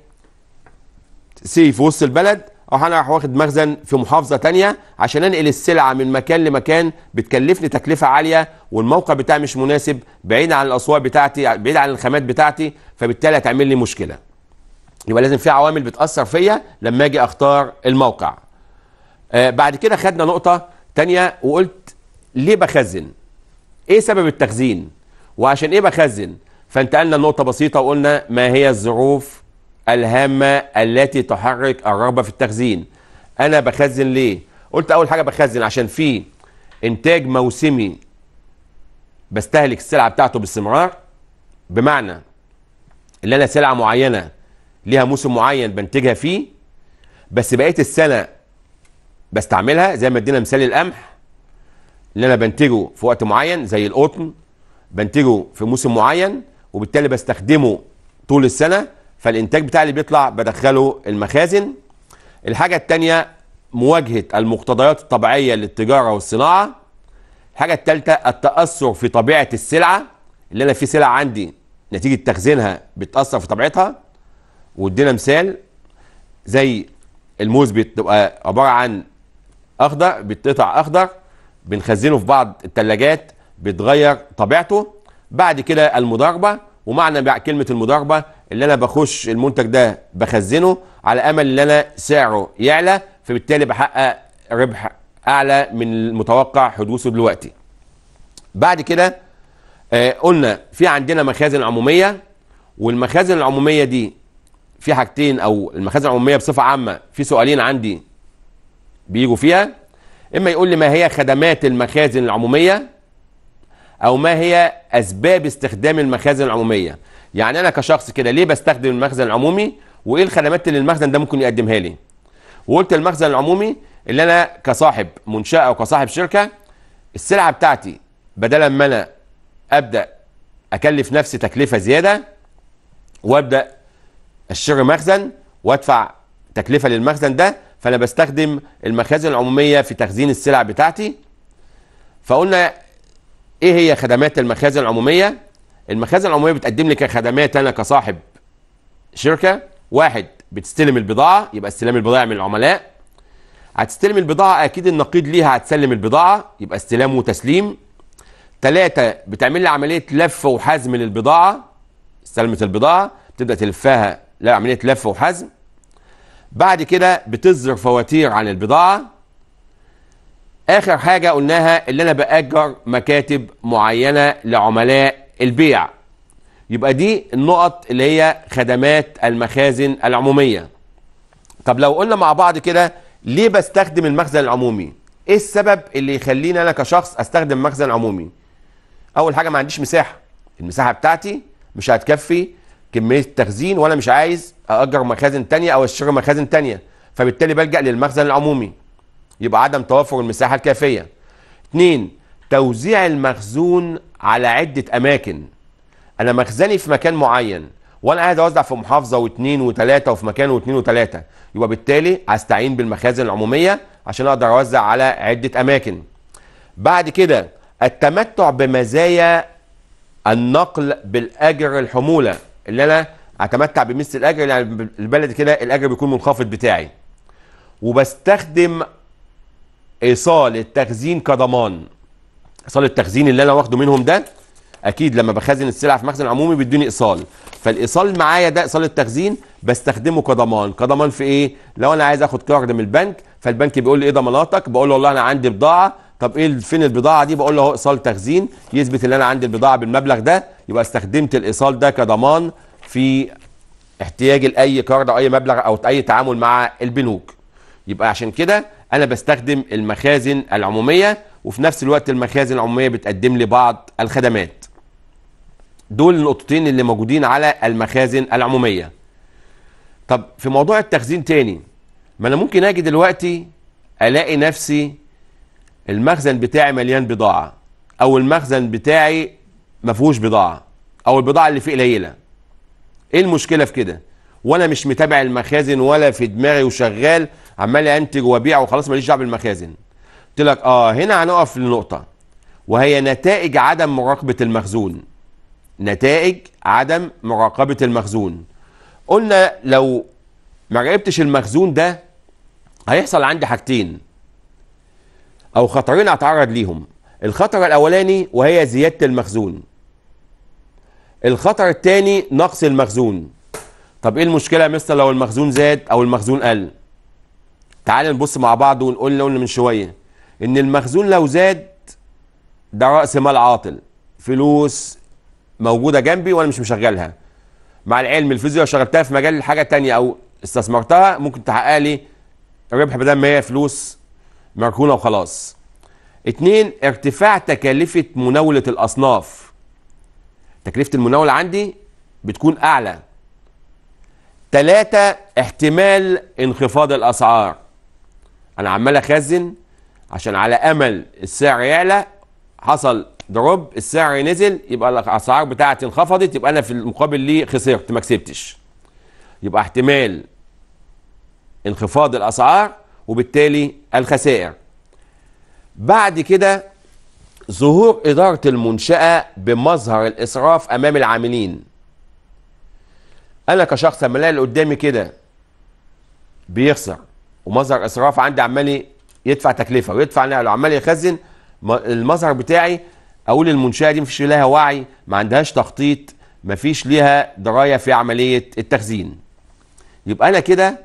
سي في وسط البلد او انا راح واخد مخزن في محافظه تانية عشان انقل السلعه من مكان لمكان بتكلفني تكلفه عاليه والموقع بتاعي مش مناسب بعيد عن الاسواق بتاعتي بعيد عن الخامات بتاعتي فبالتالي هتعمل لي مشكله يبقى لازم في عوامل بتاثر فيا لما اجي اختار الموقع آه بعد كده خدنا نقطه تانية وقلت ليه بخزن ايه سبب التخزين وعشان ايه بخزن فانتقلنا لنقطه بسيطه وقلنا ما هي الظروف الهامه التي تحرك الرغبه في التخزين انا بخزن ليه قلت اول حاجه بخزن عشان في انتاج موسمي بستهلك السلعه بتاعته باستمرار بمعنى ان انا سلعه معينه ليها موسم معين بنتجها فيه بس بقيه السنه بستعملها زي ما ادينا مثال القمح اللي انا بنتجه في وقت معين زي القطن بنتجه في موسم معين وبالتالي بستخدمه طول السنه فالانتاج بتاعي اللي بيطلع بدخله المخازن الحاجه التانية مواجهه المقتضيات الطبيعيه للتجاره والصناعه الحاجه التالتة التاثر في طبيعه السلعه اللي انا في سلعه عندي نتيجه تخزينها بتاثر في طبيعتها وادينا مثال زي الموز بتبقى عباره عن اخضر بيتقطع اخضر بنخزنه في بعض التلاجات بيتغير طبيعته بعد كده المضاربه ومعنى كلمه المضاربه اللي انا بخش المنتج ده بخزنه على امل ان انا سعره يعلى فبالتالي بحقق ربح اعلى من المتوقع حدوثه دلوقتي بعد كده آه قلنا في عندنا مخازن عموميه والمخازن العموميه دي في حاجتين او المخازن العموميه بصفه عامه في سؤالين عندي بيجوا فيها اما يقول لي ما هي خدمات المخازن العموميه او ما هي اسباب استخدام المخازن العموميه يعني انا كشخص كده ليه بستخدم المخزن العمومي وايه الخدمات اللي المخزن ده ممكن يقدمها لي وقلت المخزن العمومي اللي انا كصاحب منشاه او كصاحب شركه السلعه بتاعتي بدل ما انا ابدا اكلف نفسي تكلفه زياده وابدا اشتري مخزن وادفع تكلفه للمخزن ده فانا بستخدم المخازن العموميه في تخزين السلع بتاعتي فقلنا ايه هي خدمات المخازن العموميه المخازن العموميه بتقدم لي كخدمات انا كصاحب شركه واحد بتستلم البضاعه يبقى استلام البضاعه من العملاء هتستلم البضاعه اكيد النقيض ليها هتسلم البضاعه يبقى استلام وتسليم ثلاثة بتعمل لي عملية لف وحزم للبضاعة استلمت البضاعة بتبدأ تلفها لا عملية لف وحزم بعد كده بتصدر فواتير عن البضاعة آخر حاجة قلناها ان أنا بأجر مكاتب معينة لعملاء البيع يبقى دي النقط اللي هي خدمات المخازن العمومية طب لو قلنا مع بعض كده ليه بستخدم المخزن العمومي ايه السبب اللي يخليني انا كشخص استخدم مخزن عمومي اول حاجة ما عنديش مساحة المساحة بتاعتي مش هتكفي كمية التخزين وانا مش عايز اجر مخازن تانية او اشتري مخازن تانية فبالتالي بلجأ للمخزن العمومي يبقى عدم توفر المساحة الكافية اتنين توزيع المخزون على عدة أماكن أنا مخزني في مكان معين وأنا قاعد أوزع في محافظة واثنين وثلاثة وفي مكان واثنين وثلاثة يبقى بالتالي أستعين بالمخازن العمومية عشان أقدر أوزع على عدة أماكن بعد كده التمتع بمزايا النقل بالأجر الحمولة اللي أنا أتمتع بمثل الأجر يعني البلد كده الأجر بيكون منخفض بتاعي وبستخدم ايصال التخزين كضمان ايصال التخزين اللي انا واخده منهم ده اكيد لما بخزن السلع في مخزن عمومي بيدوني ايصال فالايصال معايا ده ايصال التخزين بستخدمه كضمان كضمان في ايه لو انا عايز اخد كارد من البنك فالبنك بيقول لي ايه ضماناتك بقول له والله انا عندي بضاعه طب ايه فين البضاعه دي بقول له اهو ايصال تخزين يثبت ان انا عندي البضاعه بالمبلغ ده يبقى استخدمت الايصال ده كضمان في احتياجي لاي كارد او اي مبلغ او اي تعامل مع البنوك يبقى عشان كده انا بستخدم المخازن العموميه وفي نفس الوقت المخازن العموميه بتقدم لي بعض الخدمات دول النقطتين اللي موجودين على المخازن العموميه طب في موضوع التخزين تاني ما انا ممكن اجي دلوقتي الاقي نفسي المخزن بتاعي مليان بضاعه او المخزن بتاعي ما فيهوش بضاعه او البضاعه اللي فيه قليله ايه المشكله في كده وانا مش متابع المخازن ولا في دماغي وشغال عمال انتج وابيع وخلاص ماليش دعوه بالمخازن قلت لك اه هنا هنقف لنقطه وهي نتائج عدم مراقبه المخزون نتائج عدم مراقبه المخزون قلنا لو ما راقبتش المخزون ده هيحصل عندي حاجتين او خطرين اتعرض ليهم الخطر الاولاني وهي زياده المخزون الخطر الثاني نقص المخزون طب ايه المشكله يا مستر لو المخزون زاد او المخزون قل تعال نبص مع بعض ونقول لنا من شويه ان المخزون لو زاد ده راس مال عاطل فلوس موجوده جنبي وانا مش مشغلها مع العلم الفيزياء لو شغلتها في مجال حاجه تانية او استثمرتها ممكن تحقق لي ربح بدل ما هي فلوس مركونه وخلاص اتنين ارتفاع تكلفه مناوله الاصناف تكلفه المناوله عندي بتكون اعلى تلاتة احتمال انخفاض الاسعار انا عمال اخزن عشان على امل السعر يعلى حصل دروب السعر نزل يبقى الاسعار بتاعتي انخفضت يبقى انا في المقابل ليه خسرت ما كسبتش يبقى احتمال انخفاض الاسعار وبالتالي الخسائر بعد كده ظهور إدارة المنشأة بمظهر الإسراف أمام العاملين أنا كشخص لما ألاقي اللي قدامي كده بيخسر ومظهر إسراف عندي عمال يدفع تكلفه ويدفع نقله عمال يخزن المظهر بتاعي اقول المنشاه دي مفيش لها وعي ما عندهاش تخطيط مفيش ليها درايه في عمليه التخزين يبقى انا كده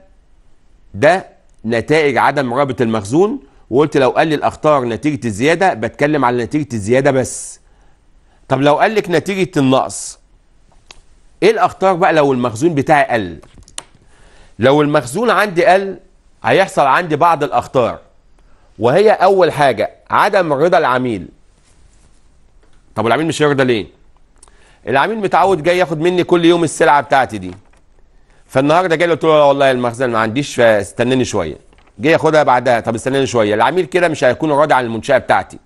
ده نتائج عدم رابط المخزون وقلت لو قال لي الاخطار نتيجه الزياده بتكلم على نتيجه الزياده بس طب لو قال لك نتيجه النقص ايه الاخطار بقى لو المخزون بتاعي قل لو المخزون عندي قل هيحصل عندي بعض الاخطار وهي اول حاجه عدم رضا العميل طب العميل مش هيرضى ليه العميل متعود جاي ياخد مني كل يوم السلعه بتاعتي دي فالنهارده جاي قلت له والله المخزن ما عنديش فاستناني شويه جاي ياخدها بعدها طب استناني شويه العميل كده مش هيكون راضي عن المنشاه بتاعتي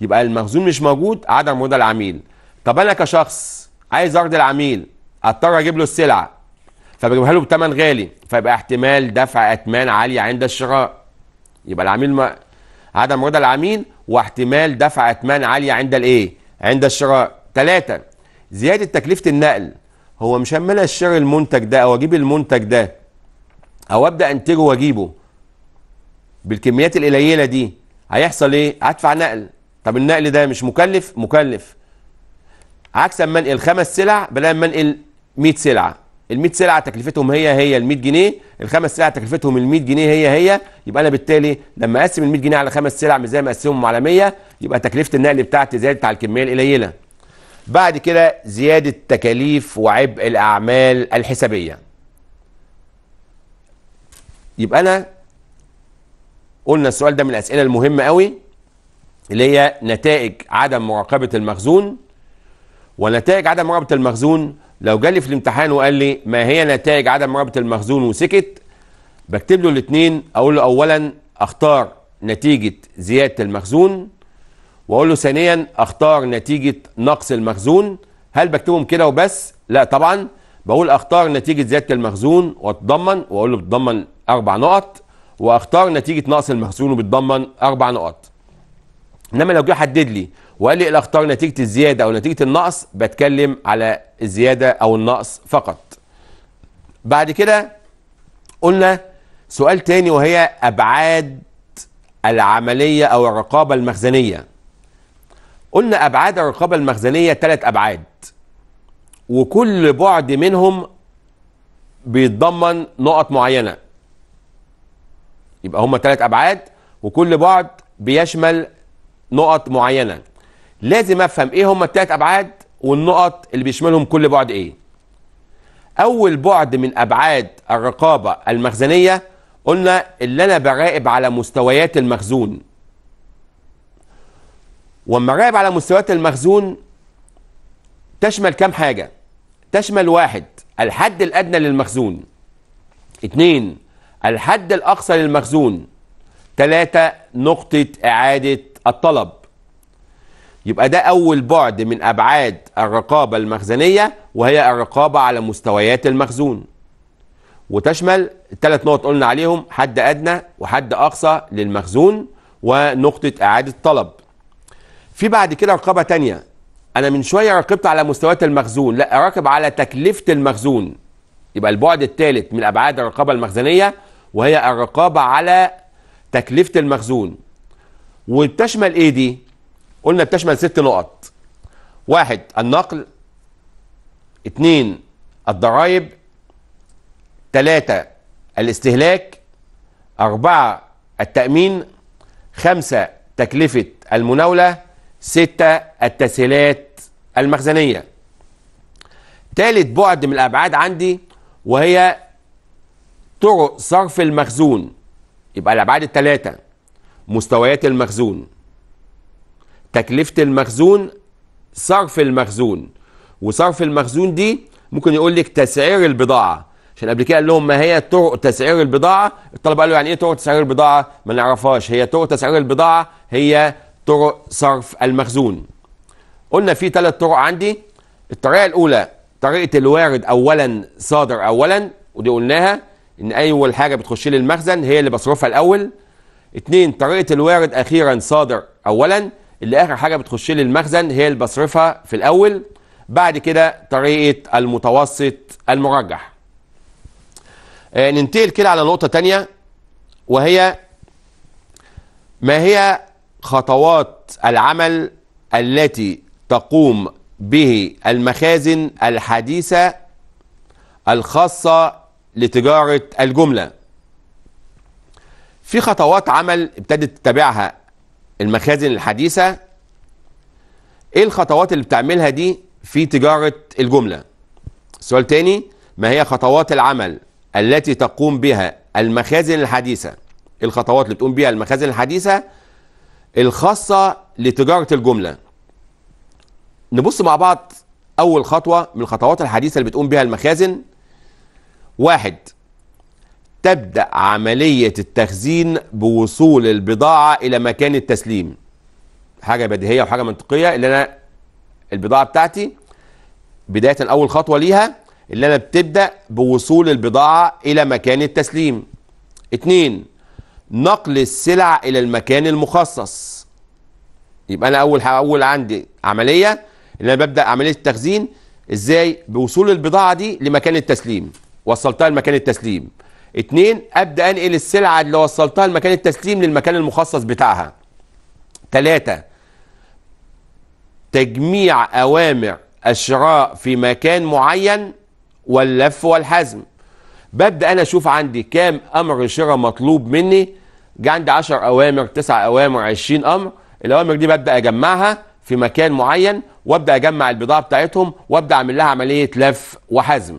يبقى المخزون مش موجود عدم رضا العميل طب انا كشخص عايز ارضي العميل اضطر اجيب له السلعه فبجيبها له بثمن غالي فيبقى احتمال دفع اتمان عاليه عند الشراء يبقى العميل ما عدم رضا العميل واحتمال دفع أثمان عالية عند الإيه؟ عند الشراء. ثلاثة زيادة تكلفة النقل هو مش همنا اشتري المنتج ده أو أجيب المنتج ده أو أبدأ أنتجه وأجيبه بالكميات القليلة دي هيحصل إيه؟ هدفع نقل. طب النقل ده مش مكلف؟ مكلف. عكس أما أنقل خمس سلع بلاقي أما أنقل 100 سلعة ال 100 سلعه تكلفتهم هي هي ال 100 جنيه الخمس سلع تكلفتهم ال 100 جنيه هي هي يبقى انا بالتالي لما اقسم ال 100 جنيه على خمس سلع زي ما اقسمهم على 100 يبقى تكلفه النقل بتاعتي زادت على الكميه القليله بعد كده زياده تكاليف وعبء الاعمال الحسابيه يبقى انا قلنا السؤال ده من الاسئله المهمه قوي اللي هي نتائج عدم مراقبه المخزون ونتائج عدم مراقبه المخزون لو جالي في الامتحان وقال لي ما هي نتائج عدم رابط المخزون وسكت بكتب له الاثنين اقول له اولا اختار نتيجه زياده المخزون واقول له ثانيا اختار نتيجه نقص المخزون هل بكتبهم كده وبس لا طبعا بقول اختار نتيجه زياده المخزون واتضمن واقول له بتضمن اربع نقط واختار نتيجه نقص المخزون وبتضمن اربع نقط انما لو جه حدد لي وقال لي الاخطار نتيجه الزياده او نتيجه النقص بتكلم على الزياده او النقص فقط بعد كده قلنا سؤال تاني وهي ابعاد العمليه او الرقابه المخزنيه قلنا ابعاد الرقابه المخزنيه ثلاث ابعاد وكل بعد منهم بيتضمن نقط معينه يبقى هما ثلاث ابعاد وكل بعد بيشمل نقط معينه لازم افهم ايه هم الثلاث ابعاد والنقط اللي بيشملهم كل بعد ايه اول بعد من ابعاد الرقابه المخزنيه قلنا اللي انا براقب على مستويات المخزون واما راقب على مستويات المخزون تشمل كام حاجه تشمل واحد الحد الادنى للمخزون اتنين الحد الاقصى للمخزون تلاتة نقطة اعادة الطلب يبقى ده أول بعد من أبعاد الرقابة المخزنية وهي الرقابة على مستويات المخزون وتشمل الثلاث نقط قلنا عليهم حد أدنى وحد أقصى للمخزون ونقطة إعادة طلب في بعد كده رقابة تانية أنا من شوية راقبت على مستويات المخزون لا أراقب على تكلفة المخزون يبقى البعد الثالث من أبعاد الرقابة المخزنية وهي الرقابة على تكلفة المخزون وبتشمل إيه دي؟ قلنا بتشمل ست نقط واحد النقل اثنين الضرائب ثلاثة الاستهلاك أربعة التأمين خمسة تكلفة المناولة ستة التسهيلات المخزنية ثالث بعد من الأبعاد عندي وهي طرق صرف المخزون يبقى الأبعاد الثلاثة مستويات المخزون تكلفة المخزون صرف المخزون وصرف المخزون دي ممكن يقول لك تسعير البضاعة عشان قبل كده قال لهم ما هي طرق تسعير البضاعة الطلبة قالوا يعني ايه طرق تسعير البضاعة ما نعرفهاش هي طرق تسعير البضاعة هي طرق صرف المخزون قلنا في ثلاث طرق عندي الطريقة الأولى طريقة الوارد أولا صادر أولا ودي قلناها إن أول حاجة بتخش لي المخزن هي اللي بصرفها الأول اتنين طريقة الوارد أخيرا صادر أولا اللي اخر حاجه بتخش لي المخزن هي اللي بصرفها في الاول بعد كده طريقه المتوسط المرجح آه، ننتقل كده على نقطه تانية وهي ما هي خطوات العمل التي تقوم به المخازن الحديثه الخاصه لتجاره الجمله في خطوات عمل ابتدت تتبعها المخازن الحديثة ايه الخطوات اللي بتعملها دي في تجارة الجملة سؤال تاني ما هي خطوات العمل التي تقوم بها المخازن الحديثة إيه الخطوات اللي بتقوم بها المخازن الحديثة الخاصة لتجارة الجملة نبص مع بعض أول خطوة من الخطوات الحديثة اللي بتقوم بها المخازن واحد تبدأ عملية التخزين بوصول البضاعة إلى مكان التسليم حاجة بديهية وحاجة منطقية اللي أنا البضاعة بتاعتي بداية أول خطوة ليها اللي أنا بتبدأ بوصول البضاعة إلى مكان التسليم اتنين نقل السلع إلى المكان المخصص يبقى أنا أول أول عندي عملية اللي أنا ببدأ عملية التخزين إزاي بوصول البضاعة دي لمكان التسليم وصلتها لمكان التسليم اتنين ابدا انقل السلعه اللي وصلتها لمكان التسليم للمكان المخصص بتاعها تلاته تجميع اوامر الشراء في مكان معين واللف والحزم ببدا انا اشوف عندي كام امر شراء مطلوب مني جه عندي 10 اوامر 9 اوامر 20 امر الاوامر دي ببدا اجمعها في مكان معين وابدا اجمع البضاعه بتاعتهم وابدا اعمل لها عمليه لف وحزم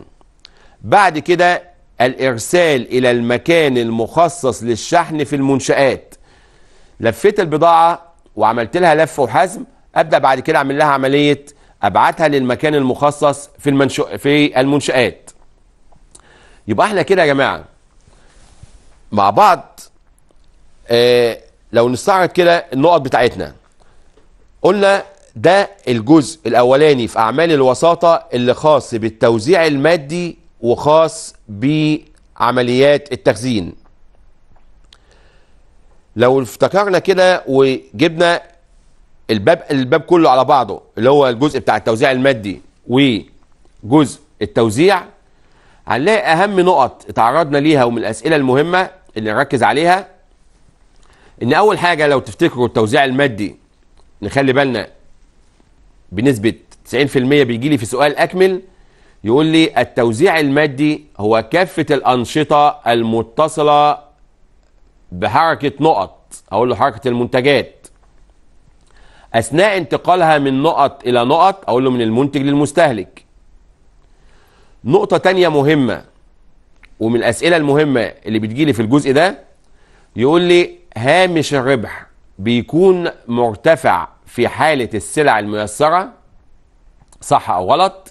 بعد كده الإرسال إلى المكان المخصص للشحن في المنشآت لفيت البضاعة وعملت لها لف وحزم أبدأ بعد كده أعمل لها عملية أبعتها للمكان المخصص في, المنشو... في المنشآت يبقى احنا كده يا جماعة مع بعض اه لو نستعرض كده النقط بتاعتنا قلنا ده الجزء الأولاني في أعمال الوساطة اللي خاص بالتوزيع المادي وخاص بعمليات التخزين لو افتكرنا كده وجبنا الباب الباب كله على بعضه اللي هو الجزء بتاع التوزيع المادي وجزء التوزيع هنلاقي اهم نقط اتعرضنا ليها ومن الاسئله المهمه اللي نركز عليها ان اول حاجه لو تفتكروا التوزيع المادي نخلي بالنا بنسبه 90% بيجي لي في سؤال اكمل يقول لي التوزيع المادي هو كافة الأنشطة المتصلة بحركة نقط أقول له حركة المنتجات أثناء انتقالها من نقط إلى نقط أقول له من المنتج للمستهلك نقطة تانية مهمة ومن الأسئلة المهمة اللي بتجيلي في الجزء ده يقول لي هامش الربح بيكون مرتفع في حالة السلع الميسرة صح أو غلط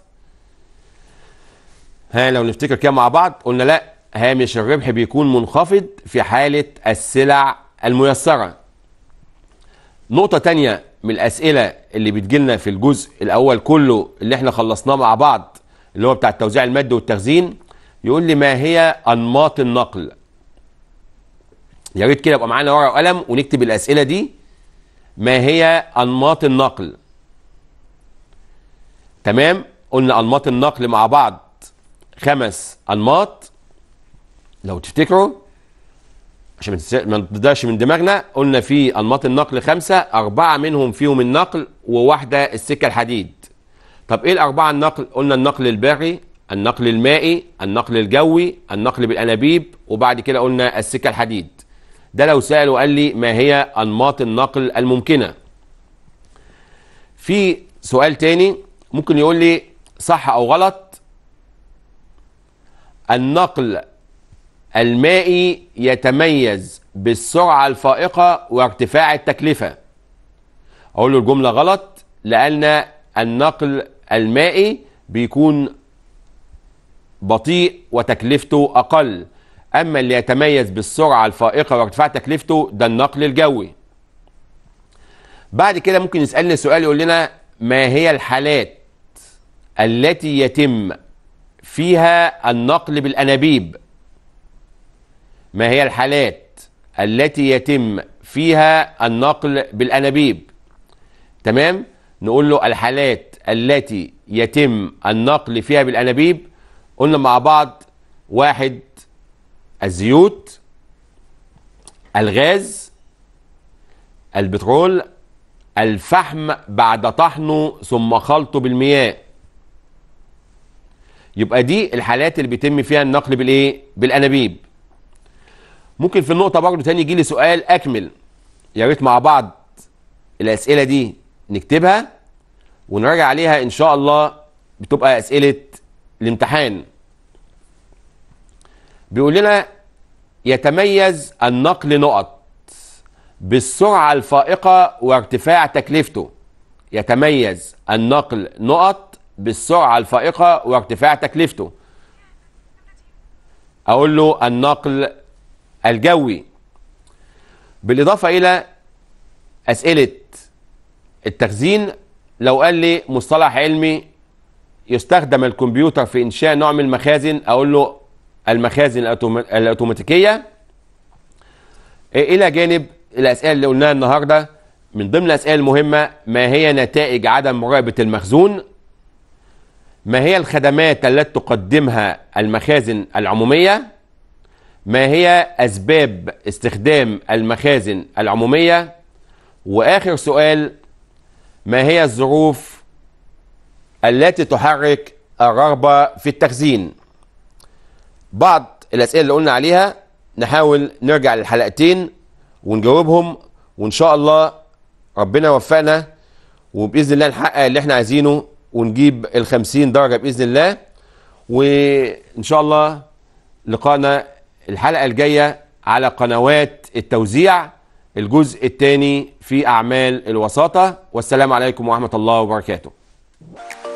ها لو نفتكر كده مع بعض قلنا لا هامش الربح بيكون منخفض في حالة السلع الميسرة نقطة تانية من الأسئلة اللي بتجيلنا في الجزء الأول كله اللي احنا خلصناه مع بعض اللي هو بتاع التوزيع المادي والتخزين يقول لي ما هي أنماط النقل يا ريت كده يبقى معانا ورقة وقلم ونكتب الأسئلة دي ما هي أنماط النقل تمام قلنا أنماط النقل مع بعض خمس انماط لو تفتكروا عشان ما تضيعش من دماغنا قلنا في انماط النقل خمسه اربعه منهم فيهم النقل وواحده السكه الحديد طب ايه الاربعه النقل قلنا النقل البري النقل المائي النقل الجوي النقل بالانابيب وبعد كده قلنا السكه الحديد ده لو سال وقال لي ما هي انماط النقل الممكنه في سؤال تاني ممكن يقول لي صح او غلط النقل المائي يتميز بالسرعة الفائقة وارتفاع التكلفة أقول له الجملة غلط لأن النقل المائي بيكون بطيء وتكلفته أقل أما اللي يتميز بالسرعة الفائقة وارتفاع تكلفته ده النقل الجوي بعد كده ممكن يسألنا سؤال يقول لنا ما هي الحالات التي يتم فيها النقل بالأنابيب ما هي الحالات التي يتم فيها النقل بالأنابيب تمام نقول له الحالات التي يتم النقل فيها بالأنابيب قلنا مع بعض واحد الزيوت الغاز البترول الفحم بعد طحنه ثم خلطه بالمياه يبقى دي الحالات اللي بيتم فيها النقل بالايه بالانابيب ممكن في النقطه برضه تاني يجي لي سؤال اكمل يا ريت مع بعض الاسئله دي نكتبها ونراجع عليها ان شاء الله بتبقى اسئله الامتحان بيقول لنا يتميز النقل نقط بالسرعه الفائقه وارتفاع تكلفته يتميز النقل نقط بالسرعة الفائقة وارتفاع تكلفته أقول له النقل الجوي بالإضافة إلى أسئلة التخزين لو قال لي مصطلح علمي يستخدم الكمبيوتر في إنشاء نوع من المخازن أقول له المخازن الأوتوماتيكية إيه، إلى جانب الأسئلة اللي قلناها النهاردة من ضمن الأسئلة المهمة ما هي نتائج عدم مراقبة المخزون ما هي الخدمات التي تقدمها المخازن العمومية ما هي أسباب استخدام المخازن العمومية وآخر سؤال ما هي الظروف التي تحرك الرغبة في التخزين بعض الأسئلة اللي قلنا عليها نحاول نرجع للحلقتين ونجاوبهم وإن شاء الله ربنا وفقنا وبإذن الله نحقق اللي احنا عايزينه ونجيب ال 50 درجه باذن الله وان شاء الله لقانا الحلقه الجايه على قنوات التوزيع الجزء الثاني في اعمال الوساطه والسلام عليكم ورحمه الله وبركاته.